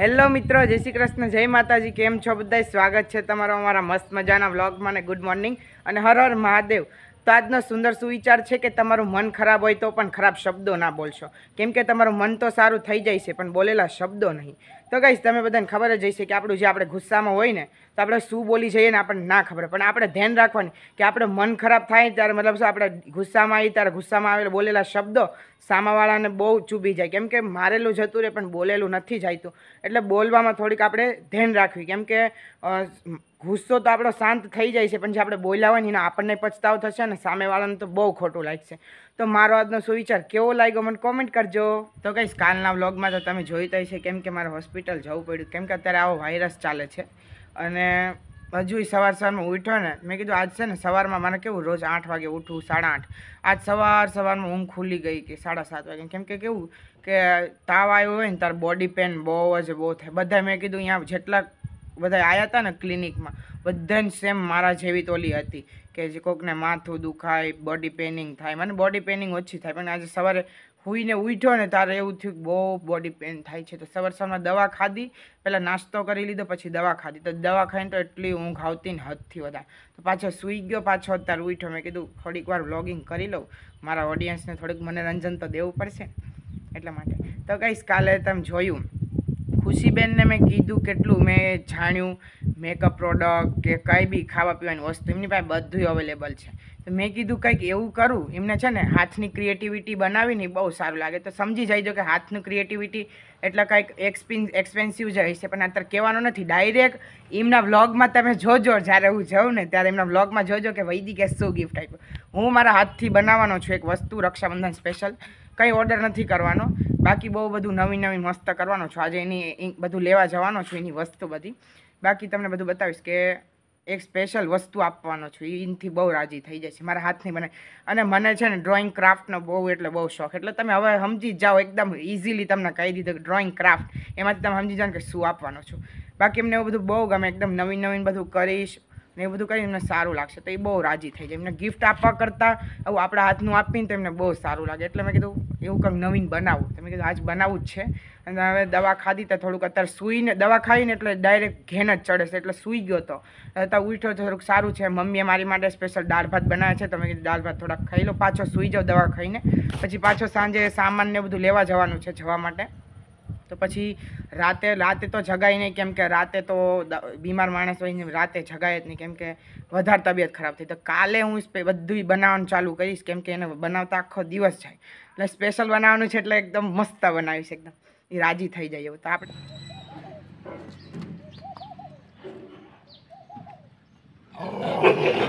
Hello મિત્રો જય શ્રી કૃષ્ણ જય માતાજી કેમ છો બધા સ્વાગત છે તમારો અમારા મસ્ત મજાના વ્લોગમાં અને ગુડ મોર્નિંગ અને હર હર મહાદેવ તો આજનો સુંદર સુવિચાર છે કે તમારું મન ખરાબ હોય તો પણ ખરાબ શબ્દો ના બોલશો કેમ કે તમારું મન તો સારું થઈ જાય છે પણ બોલેલા શબ્દો નહીં તો કહીશ તમે બધાને ખબર જ હશે કે આપણું જે આપણે ગુસ્સામાં હોય ને તો આપણે શું બોલી જઈએ ને આપણને ના ખબર પણ આપણે ધ્યાન રાખવાની કે આપણે મન ખરાબ થાય ત્યારે મતલબ શું આપણે ગુસ્સામાં આવી ત્યારે ગુસ્સામાં આવેલા બોલેલા શબ્દો સામાવાળાને બહુ ચૂભી જાય કેમ કે મારેલું જતું રહે પણ બોલેલું નથી જાયતું એટલે બોલવામાં થોડીક આપણે ધ્યાન રાખવી કેમ કે ગુસ્સો તો આપણો શાંત થઈ જાય છે પણ જે આપણે બોલ્યા હોય ને એનો આપણને પછતાવ થશે ને સામેવાળાને તો બહુ ખોટું લાગશે તો મારો આજનો સુવિચાર કેવો લાગ્યો મને કોમેન્ટ કરજો તો કંઈ કાલના વ્લોગમાં તો તમે જોઈ તઈ છે કેમ કે મારે હોસ્પિટલ જવું પડ્યું કેમ કે અત્યારે આવો વાયરસ ચાલે છે અને હજુ સવાર સવારમાં ઉઠ્યો ને મેં કીધું આજ છે ને સવારમાં મને કેવું રોજ આઠ વાગે ઉઠવું સાડા આઠ આજ સવાર સવારમાં ઊંઘ ખુલી ગઈ કે સાડા સાત વાગે કેમ કે કેવું કે તાવ આવ્યો હોય ને તાર બોડી પેન બહુ જ બહુ થાય બધા મેં કીધું અહીંયા જેટલા બધા આવ્યા હતા ને ક્લિનિકમાં બધાને સેમ મારા જેવી તોલી હતી કે જે કોકને માથું દુખાય બોડી પેનિંગ થાય મને બોડી પેનિંગ ઓછી થાય પણ આજે સવારે હુઈને ઉઠ્યો ને તારે એવું થયું બહુ બોડી પેન થાય છે તો સવાર સવારમાં દવા ખાધી પહેલાં નાસ્તો કરી લીધો પછી દવા ખાધી તો દવા ખાઈને તો એટલી ઊંઘ આવતી ને હદથી વધારે તો પાછો સૂઈ ગયો પાછો અત્યારે ઉઠ્યો મેં કીધું થોડીક વાર વ્લોગિંગ કરી લઉં મારા ઓડિયન્સને થોડુંક મનોરંજન તો દેવું પડશે એટલા માટે તો કહીશ કાલે તમે જોયું ખુશીબેનને મેં કીધું કેટલું મેં જાણ્યું મેકઅપ પ્રોડક્ટ કે કંઈ બી ખાવા પીવાની વસ્તુ એમની પાસે બધું અવેલેબલ છે તો મેં કીધું કંઈક એવું કરું એમને છે ને હાથની ક્રિએટિવિટી બનાવીને બહુ સારું લાગે તો સમજી જઈજો કે હાથનું ક્રિએટિવિટી એટલે કંઈક એક્સપિન એક્સપેન્સિવ જ હશે પણ અત્યારે કહેવાનું નથી ડાયરેક્ટ એમના વ્લોગમાં તમે જોજો જ્યારે હું જાઉં ને ત્યારે એમના વ્લોગમાં જોજો કે વૈદિક શું ગિફ્ટ આપ્યું હું મારા હાથથી બનાવવાનો છું એક વસ્તુ રક્ષાબંધન સ્પેશિયલ કંઈ ઓર્ડર નથી કરવાનો બાકી બહુ બધું નવી નવી મસ્ત કરવાનો છું આજે એની બધું લેવા જવાનો છું એની વસ્તુ બધી બાકી તમને બધું બતાવીશ કે એક સ્પેશિયલ વસ્તુ આપવાનો છું એનાથી બહુ રાજી થઈ જાય છે મારા હાથની બને અને મને છે ને ડ્રોઈંગ ક્રાફ્ટનો બહુ એટલે બહુ શોખ એટલે તમે હવે સમજી જાઓ એકદમ ઇઝીલી તમને કહી દીધું કે ડ્રોઈંગ ક્રાફ્ટ એમાંથી તમે સમજી જાઓ કે શું આપવાનો છું બાકી એમને એવું બધું બહુ ગમે એકદમ નવીન નવીન બધું કરીશ ને એ બધું કરી એમને સારું લાગશે તો એ બહુ રાજી થઈ જાય એમને ગિફ્ટ આપવા કરતાં આવું આપણા હાથનું આપીને તો એમને બહુ સારું લાગે એટલે મેં કીધું એવું કંઈક નવીન બનાવું તો મેં કીધું આજ બનાવવું જ છે અને હવે દવા ખાધી તો થોડુંક અત્યારે સૂઈને દવા ખાઈને એટલે ડાયરેક્ટ ઘેન જ ચડે છે એટલે સૂઈ ગયો તો અત્યારે ઉઠ્યો થોડુંક સારું છે મમ્મીએ મારી માટે સ્પેશિયલ દાળ ભાત બનાવ્યા છે તમે કીધું દાળ ભાત થોડાક ખાઈ લો પાછો સૂઈ જાઓ દવા ખાઈને પછી પાછો સાંજે સામાનને બધું લેવા જવાનું છે જવા માટે તો પછી રાતે રાતે તો જગાય નહીં કેમ કે રાતે તો બીમાર માણસ હોય ને રાતે જગાય જ નહીં કેમ કે વધારે તબિયત ખરાબ થઈ તો કાલે હું બધું બનાવવાનું ચાલુ કરીશ કેમ કે એને બનાવતા આખો દિવસ જાય એટલે સ્પેશિયલ બનાવવાનું છે એટલે એકદમ મસ્ત બનાવીશ એકદમ એ રાજી થઈ જાય એવું તો આપણે Oh.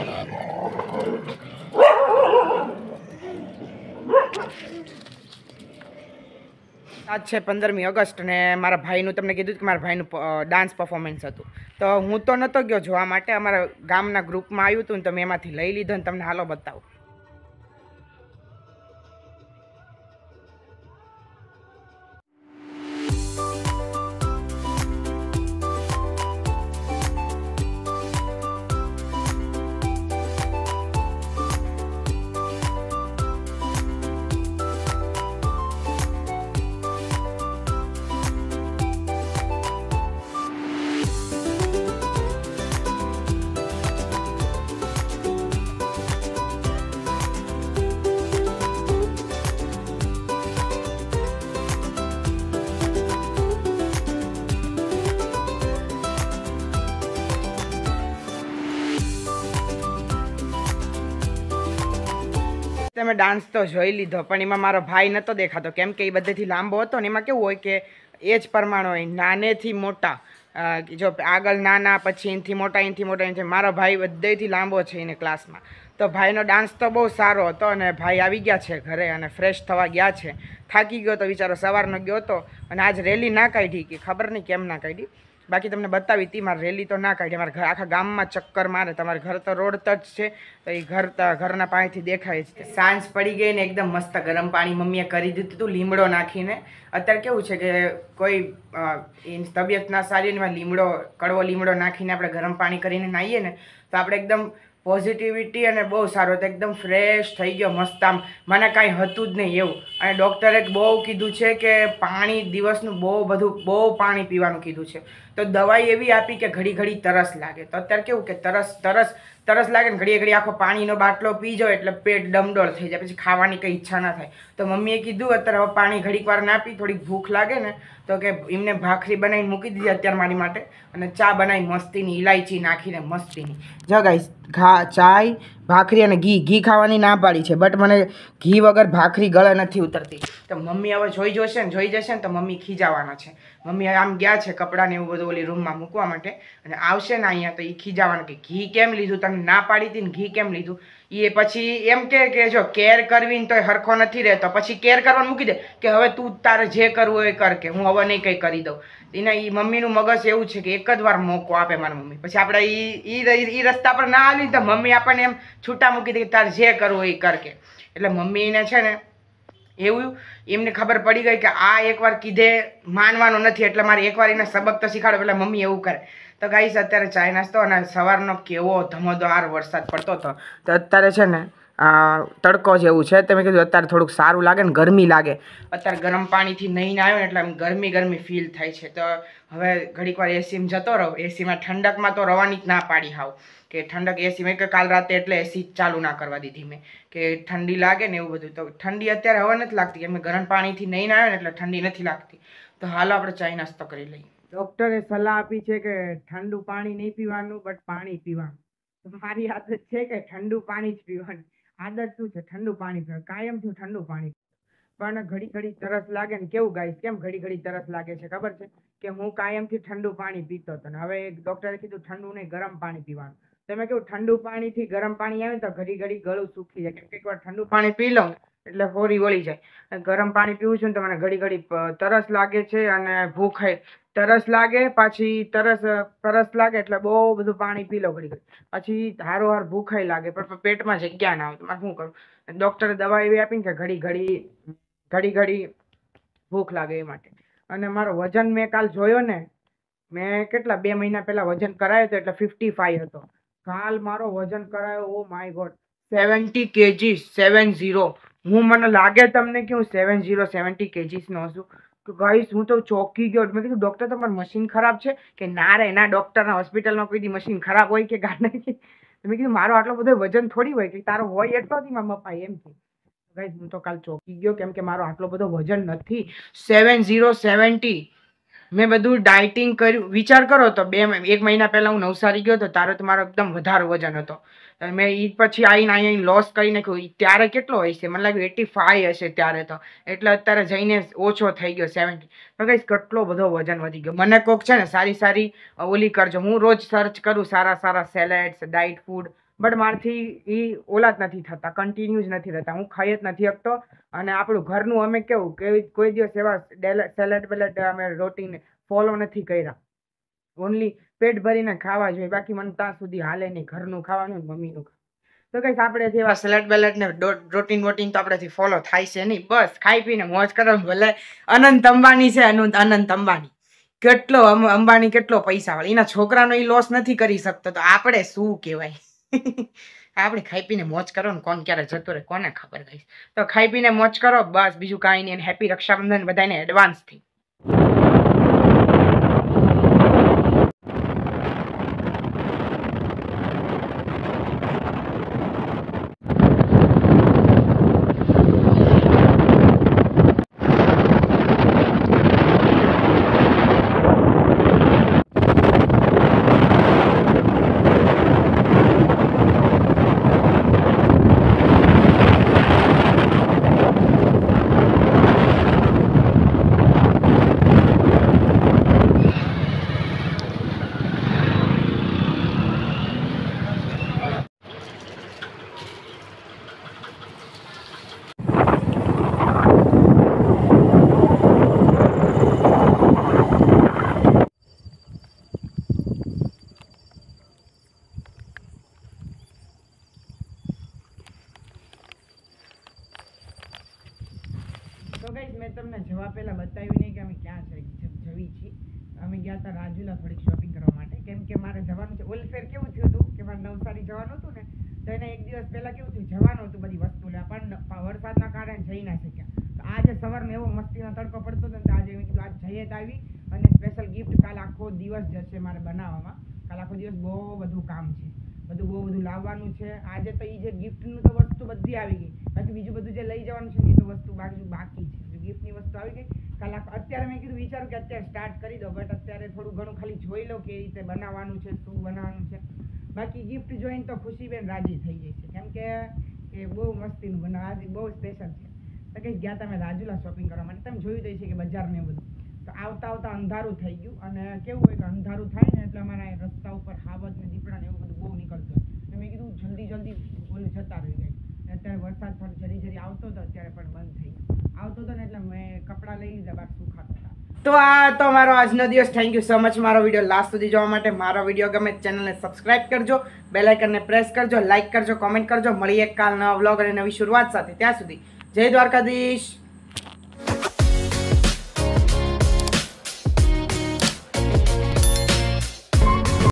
આજ છે પંદરમી ઓગસ્ટ અને મારા ભાઈનું તમને કીધું કે મારા ભાઈનું ડાન્સ પરફોર્મન્સ હતું તો હું તો નહોતો ગયો જોવા માટે અમારા ગામના ગ્રુપમાં આવ્યું હતું ને તમે એમાંથી લઈ લીધો ને તમને હાલો બતાવું તમે ડાન્સ તો જોઈ લીધો પણ એમાં મારો ભાઈ નહોતો દેખાતો કેમ કે એ બધેથી લાંબો હતો ને એમાં કેવું હોય કે એ જ પ્રમાણ હોય નાનેથી મોટા જો આગળ નાના પછી એનાથી મોટા એનાથી મોટા એનાથી મારો ભાઈ બધેથી લાંબો છે એને ક્લાસમાં તો ભાઈનો ડાન્સ તો બહુ સારો હતો અને ભાઈ આવી ગયા છે ઘરે અને ફ્રેશ થવા ગયા છે થાકી ગયો તો બિચારો સવારનો ગયો હતો અને આજ રેલી ના કાઢી કે ખબર નહીં કેમ ના કાઢી બાકી તમને બતાવી હતી મારે રેલી તો ના કાઢી મારા આખા ગામમાં ચક્કર મારે તમારે ઘર તો રોડ તો જ છે તો એ ઘર ઘરના પાણીથી દેખાય છે સાંજ પડી ગઈ ને એકદમ મસ્ત ગરમ પાણી મમ્મીએ કરી દીધું હતું લીમડો નાખીને અત્યારે કેવું છે કે કોઈ તબિયત ના સારી એમાં લીમડો કડવો લીમડો નાખીને આપણે ગરમ પાણી કરીને નાહીએ ને તો આપણે એકદમ પોઝિટિવિટી અને બહુ સારો તો એકદમ ફ્રેશ થઈ ગયો મસ્ત આમ મને કાંઈ હતું જ નહીં એવું અને ડૉક્ટરે બહુ કીધું છે કે પાણી દિવસનું બહુ બધું બહુ પાણી પીવાનું કીધું છે તો દવાઈ એવી આપી કે ઘડી ઘડી તરસ લાગે તો અત્યારે કેવું કે તરસ તરસ તરસ લાગે ને ઘડીએ ઘડી આખો પાણીનો બાટલો પી જાઓ એટલે પેટ ડમડોળ થઈ જાય પછી ખાવાની કંઈ ઈચ્છા ના થાય તો મમ્મીએ કીધું અત્યારે હવે પાણી ઘડીક વાર ના પી થોડીક ભૂખ લાગે ને તો કે એમને ભાખરી બનાવીને મૂકી દીધી અત્યારે મારી માટે અને ચા બનાવી મસ્તીની ઇલાયચી નાખીને મસ્તીની જ ગાઈશ ઘા ચાય ભાખરી અને ઘી ઘી ખાવાની ના પાડી છે બટ મને ઘી વગર ભાખરી ગળે નથી ઉતરતી તો મમ્મી હવે જોઈ જોશે ને જોઈ જશે ને તો મમ્મી ખીજાવાના છે મમ્મી આમ ગયા છે કપડાને એવું બધું ઓલી રૂમમાં મૂકવા માટે અને આવશે ને અહીંયા તો એ ખીજાવાનું કે ઘી કેમ લીધું તમે ના પાડી હતી ને ઘી કેમ લીધું એ પછી એમ કે જો કેર કરવી ને તોય હરખો નથી રહેતો પછી કેર કરવાનું મૂકી દે કે હવે તું તારે જે કરવું એ કર કે હું હવે નહીં કંઈ કરી દઉં એના એ મમ્મીનું મગજ એવું છે કે એક જ વાર મોકો આપે મારા મમ્મી પછી આપણે એ રસ્તા પર ના આવી તો મમ્મી આપણને એમ છૂટા મૂકી દે તારે જે કરવું એ કર કે એટલે મમ્મીને છે ને એવું એમને ખબર પડી ગઈ કે આ એકવાર કીધે માનવાનો નથી એટલે મારે એકવાર એને સબક તો શીખાડો એટલે મમ્મી એવું કરે તો ગાઈશ અત્યારે ચાય નાસ્તો અને સવારનો કેવો ધમોધમાર વરસાદ પડતો હતો તો અત્યારે છે ને તડકો જેવું છે તમે કીધું અત્યારે થોડુંક સારું લાગે ને ગરમી લાગે અત્યારે ગરમ પાણીથી નહીં આવ્યો ને એટલે એમ ગરમી ગરમી ફીલ થાય છે તો હવે ઘડીક વાર એસીમાં જતો રહો એસીમાં ઠંડકમાં તો રવાની જ ના પાડી હાવ કે ઠંડક એસી મેં કે કાલ રાતે એટલે એસી ચાલુ ના કરવા દીધી મેં કે ઠંડી લાગે ને એવું બધું તો ઠંડી અત્યારે હવે નથી લાગતી અમે ગરમ પાણીથી નહીં આવ્યો ને એટલે ઠંડી નથી લાગતી તો હાલ આપણે ચા નાસ્તો કરી લઈએ ડૉક્ટરે સલાહ આપી છે કે ઠંડુ પાણી નહીં પીવાનું બટ પાણી પીવાનું મારી આદત છે કે ઠંડુ પાણી જ પીવાનું આદત છે ઠંડુ પાણી પીવું કાયમથી ઠંડુ પાણી પણ ઘડી ઘડી તરસ લાગે ને કેવું ગાઈસ કેમ ઘડી ઘડી તરસ લાગે છે ખબર છે કે હું કાયમથી ઠંડુ પાણી પીતો હતો ને હવે ડૉક્ટરે કીધું ઠંડુ નહીં ગરમ પાણી પીવાનું તમે કેવું ઠંડુ પાણી થી ગરમ પાણી આવે તો ઘડી ઘડી ગળું સૂકી જાય કેમ કે એકવાર ઠંડુ પાણી પી લઉં એટલે હોરી વળી જાય ગરમ પાણી પીવું છું ને તો મને ઘડી ઘડી તરસ લાગે છે અને ભૂખાય તરસ લાગે પાછી તરસ તરસ લાગે એટલે બહુ બધું પાણી પી લો ઘડી ઘડી પછી હારો હારોહાર ભૂખાઈ લાગે પણ પેટમાં જગ્યા ના આવે મારે શું કરું ડૉક્ટરે દવા એવી આપીને કે ઘડી ઘડી ઘડી ઘડી ભૂખ લાગે એ માટે અને મારો વજન મેં કાલ જોયો ને મેં કેટલા બે મહિના પહેલાં વજન કરાયો હતો એટલે ફિફ્ટી ફાઈવ હતો કાલ મારો વજન કરાયો oh my god seventy KG seven zero હું મને લાગે તમને કે હું સેવન ઝીરો સેવન્ટી કેજીસનો છું તો ગાઈસ હું તો ચોંકી ગયો મેં કીધું ડૉક્ટર તમારું મશીન ખરાબ છે કે ના રે ના ડૉક્ટરના હોસ્પિટલમાં કોઈ દી મશીન ખરાબ હોય કે નથી મેં કીધું મારો આટલો બધો વજન થોડી હોય કે તારો હોય એટલો નથી મારા પપ્પા એમ કે ગાઈસ હું તો કાલ ચોંકી ગયો કેમ કે મારો આટલો બધો વજન નથી સેવન ઝીરો સેવન્ટી મેં બધું ડાયટિંગ કર્યું વિચાર કરો તો બે એક મહિના પહેલાં હું નવસારી ગયો હતો તારો તો મારો એકદમ વધારે વજન હતો મેં એ પછી આવીને અહીંયા લોસ કરી નાખ્યું ત્યારે કેટલો હશે મને લાગ્યું એટી ફાઈવ હશે ત્યારે તો એટલે અત્યારે જઈને ઓછો થઈ ગયો સેવન્ટી તો કહીશ કેટલો બધો વજન વધી ગયો મને કોક છે ને સારી સારી ઓલી કરજો હું રોજ સર્ચ કરું સારા સારા સેલેડ્સ ડાયટ ફૂડ બટ મારથી એ ઓલા જ નથી થતા કન્ટિન્યુ જ નથી થતા હું ખાઈ જ નથી શકતો અને આપણું ઘરનું અમે કેવું કે કોઈ દિવસ એવા સેલેડ બેલેડ અમે રોટીને ફોલો નથી કર્યા ઓનલી પેટ ભરીને ખાવા જોઈએ બાકી મને ત્યાં સુધી હાલે નહીં ઘરનું ખાવાનું મમ્મીનું તો કંઈક આપણે જેવા સેલેડ બેલેડ ને રોટીન વોટીન તો આપણેથી ફોલો થાય છે નહીં બસ ખાઈ પીને મોજ કરો ભલે અનંત અંબાણી છે અનંત અનંત અંબાણી કેટલો અંબાણી કેટલો પૈસા વાળો એના છોકરાનો એ લોસ નથી કરી શકતો તો આપણે શું કહેવાય આપણે ખાઈ પીને મોજ કરો ને કોણ ક્યારે જતો રહે કોને ખબર ગઈ તો ખાઈ પીને મોજ કરો બસ બીજું કાંઈ નહીં હેપી રક્ષાબંધન બધાને એડવાન્સથી તો ગઈ મેં તમને જવા પહેલાં બતાવ્યું નહીં કે અમે ક્યાં જઈ જવી છીએ અમે ગયા હતા રાજુલા થોડીક શોપિંગ કરવા માટે કેમ કે મારે જવાનું છે ઓલફેર કેવું થયું હતું કે મારે નવસારી જવાનું હતું ને તો એને એક દિવસ પહેલાં કેવું થયું જવાનું હતું બધી વસ્તુ લે પણ વરસાદના કારણે જઈ ના શક્યા તો આજે સવારને એવો મસ્તીનો તડકો પડતો હતો ને તો આજે મેં આજ જઈએ તો આવી અને સ્પેશિયલ ગિફ્ટ કાલ આખો દિવસ જશે મારે બનાવવામાં કાલ આખો દિવસ બહુ બધું કામ છે બધું બહુ બધું લાવવાનું છે આજે તો એ જે ગિફ્ટનું તો વસ્તુ બધી આવી ગઈ બાકી બીજું બધું જે લઈ જવાનું છે ને એ તો વસ્તુ બાકી બાકી છે ગિફ્ટની વસ્તુ આવી ગઈ કલાક અત્યારે મેં કીધું વિચારું કે અત્યારે સ્ટાર્ટ કરી દો બટ અત્યારે થોડું ઘણું ખાલી જોઈ લો કે એ રીતે બનાવવાનું છે શું બનાવવાનું છે બાકી ગિફ્ટ જોઈને તો ખુશીબેન રાજી થઈ જાય છે કેમ કે એ બહુ મસ્તીનું બનાવ આજે બહુ સ્પેશિયલ છે તો કંઈક ગયા તમે રાજુલા શોપિંગ કરવા માટે તમે જોયું દઈ છે કે બજારને બધું તો આવતા આવતા અંધારું થઈ ગયું અને કેવું હોય કે અંધારું થાય ને એટલે અમારા રસ્તા ઉપર હાવત ને દીપડા ને એવું બધું બહુ નીકળતું મેં કીધું જલ્દી જલ્દી બોલે જતા રહી જાય અત્યારે વરસાદ પણ જરી જરી આવતો હતો અત્યારે પણ બંધ થઈ આવતો હતો ને એટલે મેં કપડાં લઈ જવા સુખાતા હતા તો આ તો મારો આજનો દિવસ થેન્ક યુ સો મચ મારો વિડીયો લાસ્ટ સુધી જોવા માટે મારો વિડીયો ગમે ચેનલને સબસ્ક્રાઇબ કરજો બેલાઇકનને પ્રેસ કરજો લાઇક કરજો કોમેન્ટ કરજો મળીએ કાલ નવા વ્લોગ અને નવી શરૂઆત સાથે ત્યાં સુધી જય દ્વારકાધીશ